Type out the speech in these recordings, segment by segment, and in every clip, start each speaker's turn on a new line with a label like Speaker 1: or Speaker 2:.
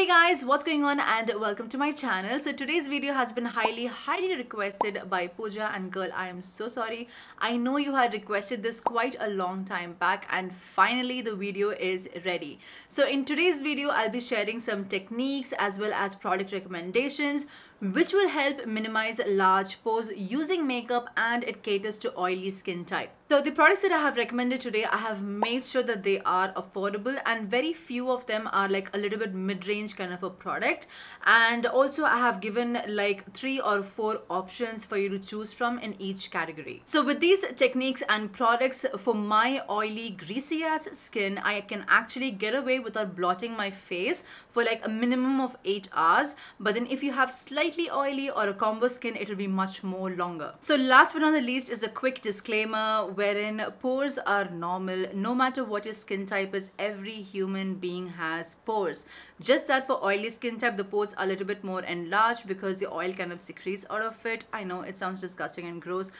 Speaker 1: Hey guys, what's going on and welcome to my channel. So today's video has been highly, highly requested by Pooja and girl, I am so sorry. I know you had requested this quite a long time back and finally the video is ready. So in today's video, I'll be sharing some techniques as well as product recommendations which will help minimize large pores using makeup and it caters to oily skin type. So the products that I have recommended today, I have made sure that they are affordable and very few of them are like a little bit mid-range kind of a product. And also I have given like three or four options for you to choose from in each category. So with these techniques and products for my oily, greasy ass skin, I can actually get away without blotting my face for like a minimum of eight hours. But then if you have slightly oily or a combo skin, it'll be much more longer. So last but not the least is a quick disclaimer wherein pores are normal no matter what your skin type is every human being has pores just that for oily skin type the pores are a little bit more enlarged because the oil kind of secretes out of it i know it sounds disgusting and gross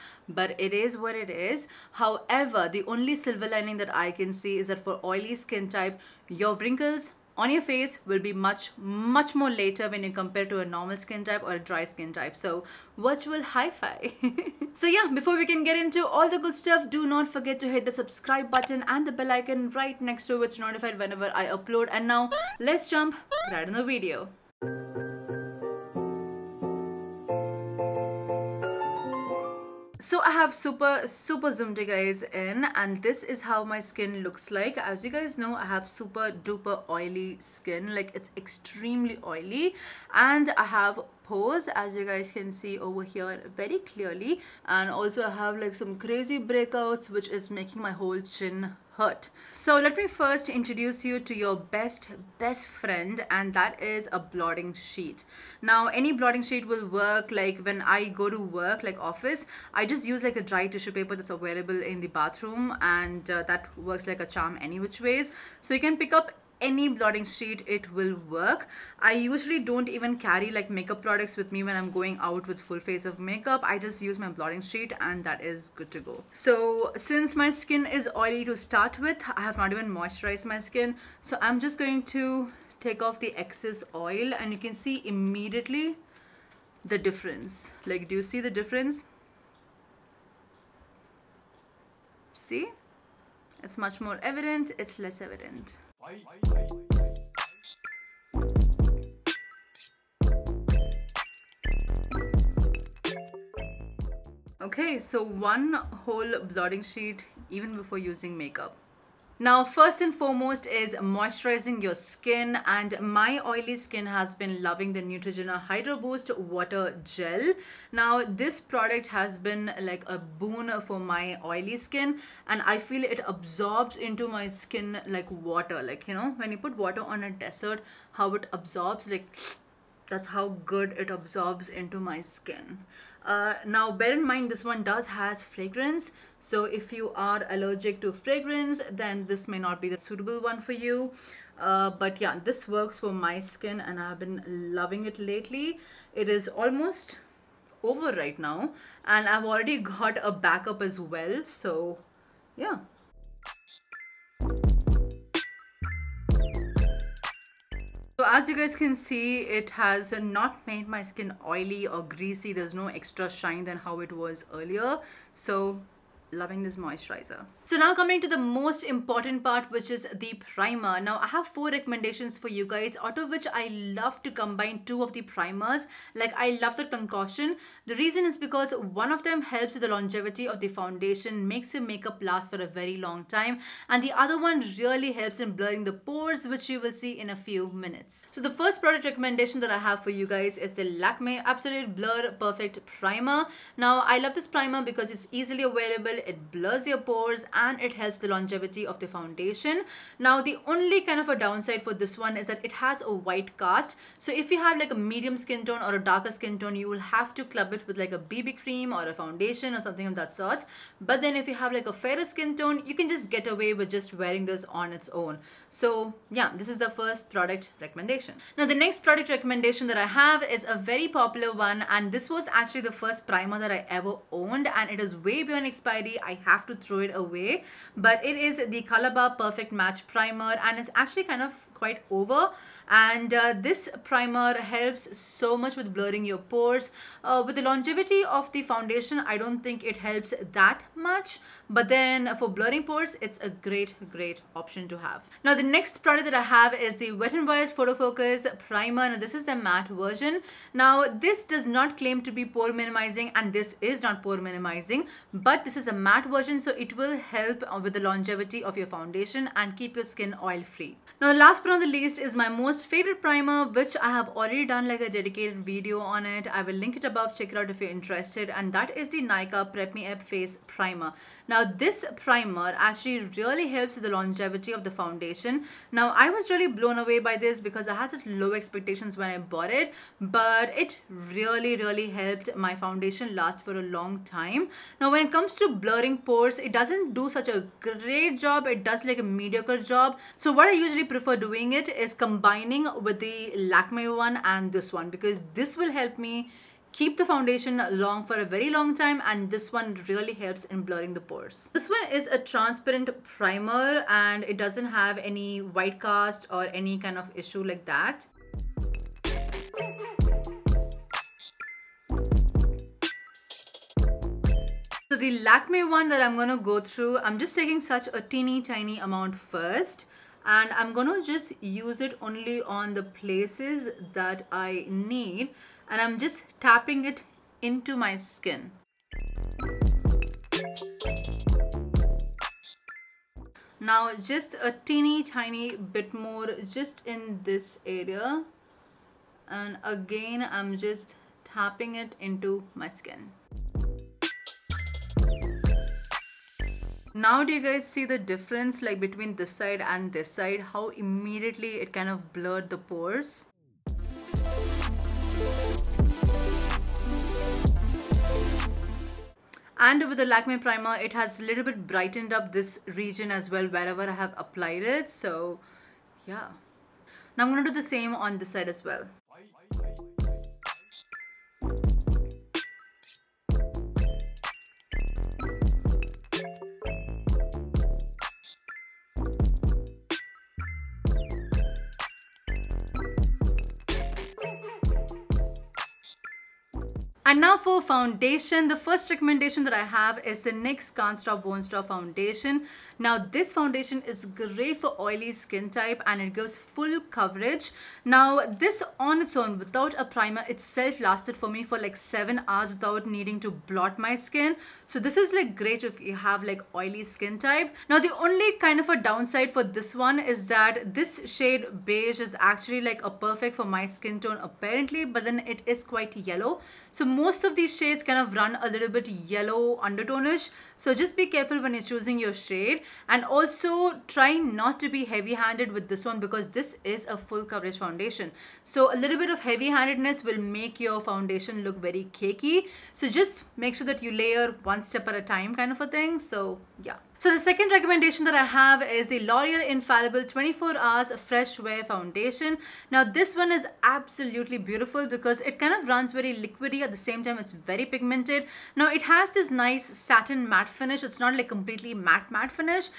Speaker 1: but it is what it is however the only silver lining that i can see is that for oily skin type your wrinkles on your face will be much much more later when you compare to a normal skin type or a dry skin type so virtual hi-fi so yeah before we can get into all the good stuff do not forget to hit the subscribe button and the bell icon right next to it to notified whenever i upload and now let's jump right in the video I have super super zoomed you guys in and this is how my skin looks like as you guys know I have super duper oily skin like it's extremely oily and I have as you guys can see over here very clearly and also I have like some crazy breakouts which is making my whole chin hurt. So let me first introduce you to your best best friend and that is a blotting sheet. Now any blotting sheet will work like when I go to work like office I just use like a dry tissue paper that's available in the bathroom and uh, that works like a charm any which ways. So you can pick up any blotting sheet it will work i usually don't even carry like makeup products with me when i'm going out with full face of makeup i just use my blotting sheet and that is good to go so since my skin is oily to start with i have not even moisturized my skin so i'm just going to take off the excess oil and you can see immediately the difference like do you see the difference see it's much more evident it's less evident Okay, so one whole blotting sheet even before using makeup. Now, first and foremost is moisturizing your skin and my oily skin has been loving the Neutrogena Hydro Boost Water Gel. Now, this product has been like a boon for my oily skin and I feel it absorbs into my skin like water. Like, you know, when you put water on a desert, how it absorbs like that's how good it absorbs into my skin uh, now bear in mind this one does has fragrance so if you are allergic to fragrance then this may not be the suitable one for you uh, but yeah this works for my skin and I've been loving it lately it is almost over right now and I've already got a backup as well so yeah So as you guys can see, it has not made my skin oily or greasy. There's no extra shine than how it was earlier. So loving this moisturizer. So now coming to the most important part which is the primer. Now I have four recommendations for you guys out of which I love to combine two of the primers. Like I love the concoction. The reason is because one of them helps with the longevity of the foundation, makes your makeup last for a very long time and the other one really helps in blurring the pores which you will see in a few minutes. So the first product recommendation that I have for you guys is the Lakme Absolute Blur Perfect Primer. Now I love this primer because it's easily available, it blurs your pores and it helps the longevity of the foundation now the only kind of a downside for this one is that it has a white cast so if you have like a medium skin tone or a darker skin tone you will have to club it with like a BB cream or a foundation or something of that sort but then if you have like a fairer skin tone you can just get away with just wearing this on its own so yeah this is the first product recommendation now the next product recommendation that I have is a very popular one and this was actually the first primer that I ever owned and it is way beyond expiry I have to throw it away but it is the Colorbar Perfect Match Primer and it's actually kind of quite over and uh, this primer helps so much with blurring your pores uh, with the longevity of the foundation I don't think it helps that much but then for blurring pores it's a great great option to have now the next product that I have is the Wet n Wild Photo Focus primer now this is the matte version now this does not claim to be pore minimizing and this is not pore minimizing but this is a matte version so it will help with the longevity of your foundation and keep your skin oil free now last but not the least is my most favorite primer which I have already done like a dedicated video on it. I will link it above check it out if you're interested and that is the Nykaa Prep Me Up Face Primer. Now this primer actually really helps with the longevity of the foundation. Now I was really blown away by this because I had such low expectations when I bought it but it really really helped my foundation last for a long time. Now when it comes to blurring pores it doesn't do such a great job it does like a mediocre job. So what I usually prefer doing it is combining with the Lakme one and this one because this will help me keep the foundation long for a very long time and this one really helps in blurring the pores. This one is a transparent primer and it doesn't have any white cast or any kind of issue like that. So the Lakme one that I'm gonna go through, I'm just taking such a teeny tiny amount first and I'm gonna just use it only on the places that I need and I'm just tapping it into my skin. Now just a teeny tiny bit more just in this area and again I'm just tapping it into my skin. now do you guys see the difference like between this side and this side how immediately it kind of blurred the pores and with the Lakme primer it has a little bit brightened up this region as well wherever I have applied it so yeah now I'm gonna do the same on this side as well And now for foundation, the first recommendation that I have is the NYX Can't Stop Won't Stop foundation. Now this foundation is great for oily skin type and it gives full coverage. Now this on its own without a primer itself lasted for me for like 7 hours without needing to blot my skin. So this is like great if you have like oily skin type. Now the only kind of a downside for this one is that this shade beige is actually like a perfect for my skin tone apparently but then it is quite yellow. So most of these shades kind of run a little bit yellow undertone-ish so just be careful when you're choosing your shade and also try not to be heavy handed with this one because this is a full coverage foundation. So a little bit of heavy handedness will make your foundation look very cakey. So just make sure that you layer one step at a time kind of a thing. So yeah. So the second recommendation that I have is the L'Oreal Infallible 24 Hours Fresh Wear Foundation. Now this one is absolutely beautiful because it kind of runs very liquidy at the same time it's very pigmented. Now it has this nice satin matte finish it's not like completely matte matte finish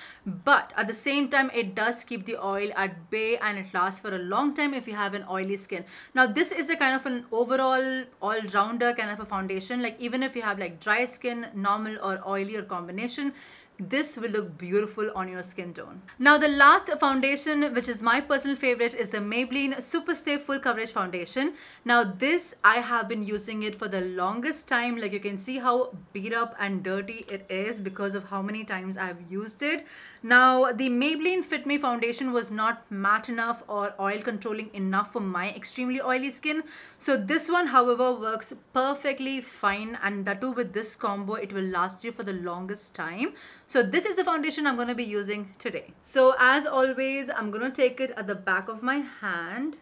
Speaker 1: but at the same time it does keep the oil at bay and it lasts for a long time if you have an oily skin now this is a kind of an overall all-rounder kind of a foundation like even if you have like dry skin normal or oily or combination this will look beautiful on your skin tone. Now the last foundation which is my personal favorite is the Maybelline Super Stay Full Coverage Foundation. Now this I have been using it for the longest time like you can see how beat up and dirty it is because of how many times I've used it. Now, the Maybelline Fit Me foundation was not matte enough or oil controlling enough for my extremely oily skin. So this one, however, works perfectly fine and that too with this combo, it will last you for the longest time. So this is the foundation I'm going to be using today. So as always, I'm going to take it at the back of my hand.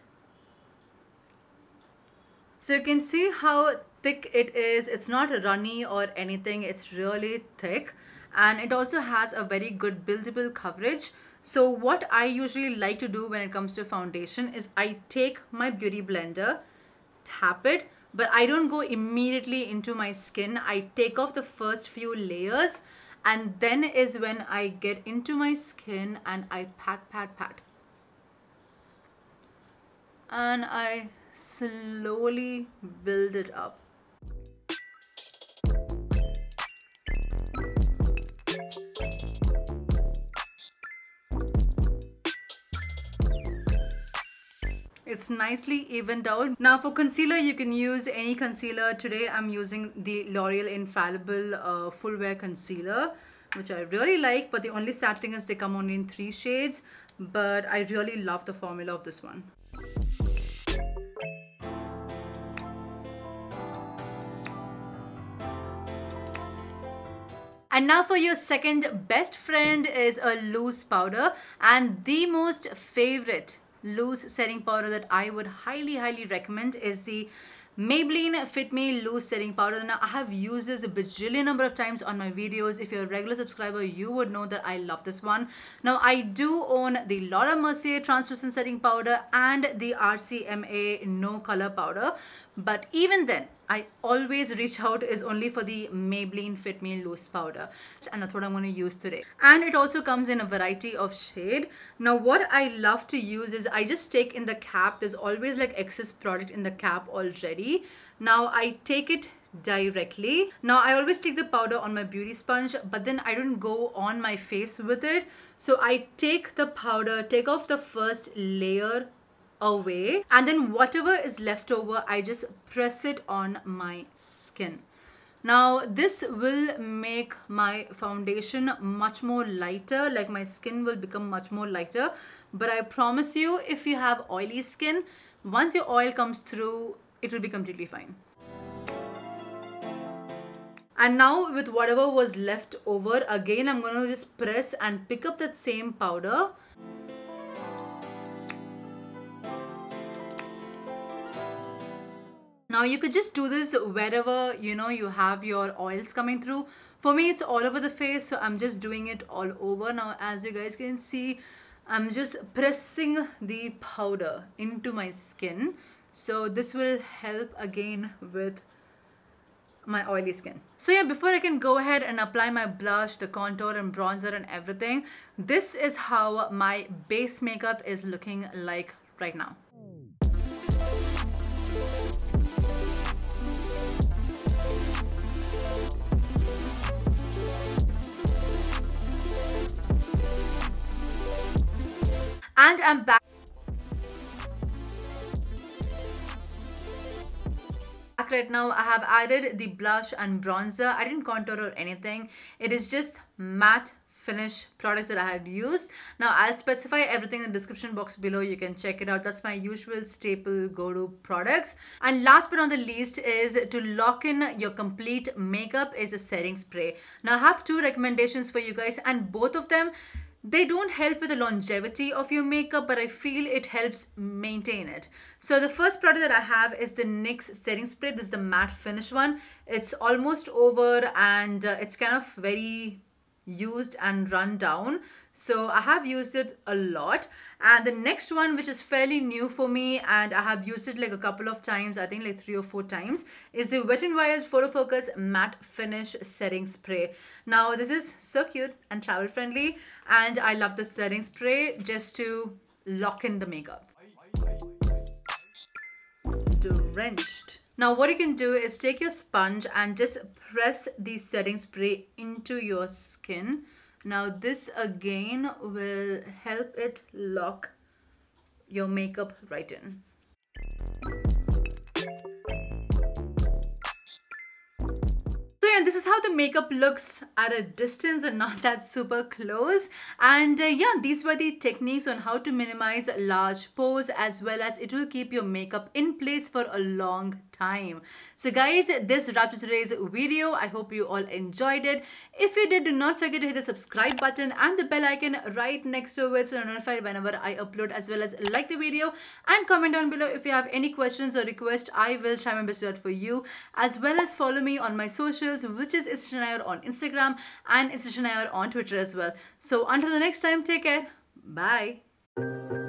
Speaker 1: So you can see how thick it is. It's not runny or anything. It's really thick and it also has a very good buildable coverage so what I usually like to do when it comes to foundation is I take my beauty blender tap it but I don't go immediately into my skin I take off the first few layers and then is when I get into my skin and I pat pat pat and I slowly build it up It's nicely evened out. Now for concealer, you can use any concealer. Today I'm using the L'Oreal Infallible uh, Full Wear Concealer which I really like but the only sad thing is they come only in three shades but I really love the formula of this one. And now for your second best friend is a loose powder and the most favorite loose setting powder that I would highly highly recommend is the Maybelline Fit Me Loose Setting Powder. Now, I have used this a bajillion number of times on my videos. If you're a regular subscriber, you would know that I love this one. Now, I do own the Laura Mercier Translucent Setting Powder and the RCMA No Color Powder. But even then, I always reach out is only for the Maybelline Fit Me Loose Powder and that's what I'm going to use today. And it also comes in a variety of shade. Now what I love to use is I just take in the cap, there's always like excess product in the cap already. Now I take it directly. Now I always take the powder on my beauty sponge but then I don't go on my face with it. So I take the powder, take off the first layer away and then whatever is left over I just press it on my skin. Now this will make my foundation much more lighter like my skin will become much more lighter but I promise you if you have oily skin once your oil comes through it will be completely fine. And now with whatever was left over again I'm going to just press and pick up that same powder Now you could just do this wherever you know you have your oils coming through. For me it's all over the face so I'm just doing it all over. Now as you guys can see I'm just pressing the powder into my skin. So this will help again with my oily skin. So yeah, before I can go ahead and apply my blush, the contour and bronzer and everything, this is how my base makeup is looking like right now. and I'm back right now i have added the blush and bronzer i didn't contour or anything it is just matte finish products that i had used now i'll specify everything in the description box below you can check it out that's my usual staple go to products and last but not the least is to lock in your complete makeup is a setting spray now i have two recommendations for you guys and both of them they don't help with the longevity of your makeup but i feel it helps maintain it so the first product that i have is the nyx setting spray this is the matte finish one it's almost over and uh, it's kind of very used and run down so I have used it a lot and the next one which is fairly new for me and I have used it like a couple of times I think like three or four times is the Wet n Wild Photo Focus Matte Finish Setting Spray now this is so cute and travel friendly and I love the setting spray just to lock in the makeup drenched now what you can do is take your sponge and just press the setting spray into your skin now this again will help it lock your makeup right in So yeah, this is how the makeup looks at a distance and not that super close and uh, yeah these were the techniques on how to minimize large pores as well as it will keep your makeup in place for a long time so guys, this wraps up today's video. I hope you all enjoyed it. If you did, do not forget to hit the subscribe button and the bell icon right next to it so you're notified whenever I upload as well as like the video and comment down below if you have any questions or requests. I will try my best to do that for you as well as follow me on my socials which is Istishanayor on Instagram and Istishanayor on Twitter as well. So until the next time, take care. Bye.